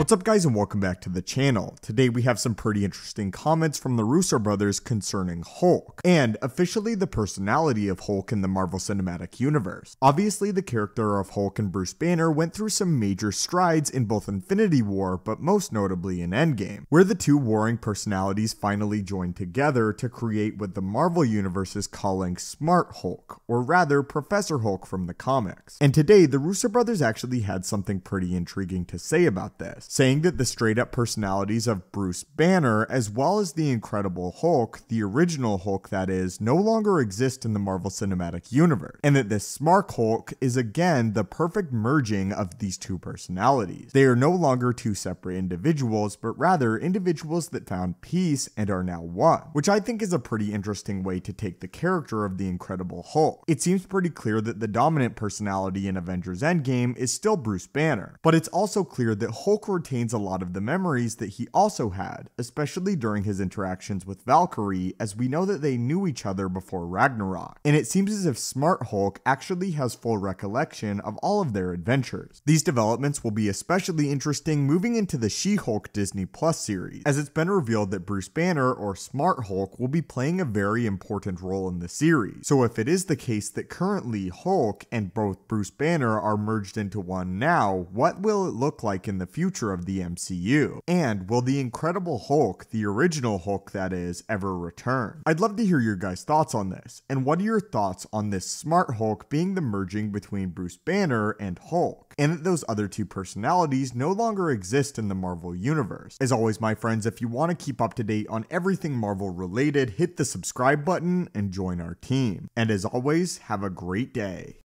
What's up guys and welcome back to the channel. Today we have some pretty interesting comments from the Russo brothers concerning Hulk, and officially the personality of Hulk in the Marvel Cinematic Universe. Obviously the character of Hulk and Bruce Banner went through some major strides in both Infinity War, but most notably in Endgame, where the two warring personalities finally joined together to create what the Marvel Universe is calling Smart Hulk, or rather Professor Hulk from the comics. And today the Russo brothers actually had something pretty intriguing to say about this saying that the straight up personalities of Bruce Banner, as well as the Incredible Hulk, the original Hulk that is, no longer exist in the Marvel Cinematic Universe, and that this Smart Hulk is again the perfect merging of these two personalities. They are no longer two separate individuals, but rather individuals that found peace and are now one, which I think is a pretty interesting way to take the character of the Incredible Hulk. It seems pretty clear that the dominant personality in Avengers Endgame is still Bruce Banner, but it's also clear that Hulk retains a lot of the memories that he also had, especially during his interactions with Valkyrie, as we know that they knew each other before Ragnarok. And it seems as if Smart Hulk actually has full recollection of all of their adventures. These developments will be especially interesting moving into the She Hulk Disney Plus series, as it's been revealed that Bruce Banner, or Smart Hulk, will be playing a very important role in the series. So if it is the case that currently Hulk and both Bruce Banner are merged into one now, what will it look like in the future? future of the MCU? And will the Incredible Hulk, the original Hulk that is, ever return? I'd love to hear your guys' thoughts on this. And what are your thoughts on this smart Hulk being the merging between Bruce Banner and Hulk? And that those other two personalities no longer exist in the Marvel Universe. As always, my friends, if you want to keep up to date on everything Marvel related, hit the subscribe button and join our team. And as always, have a great day.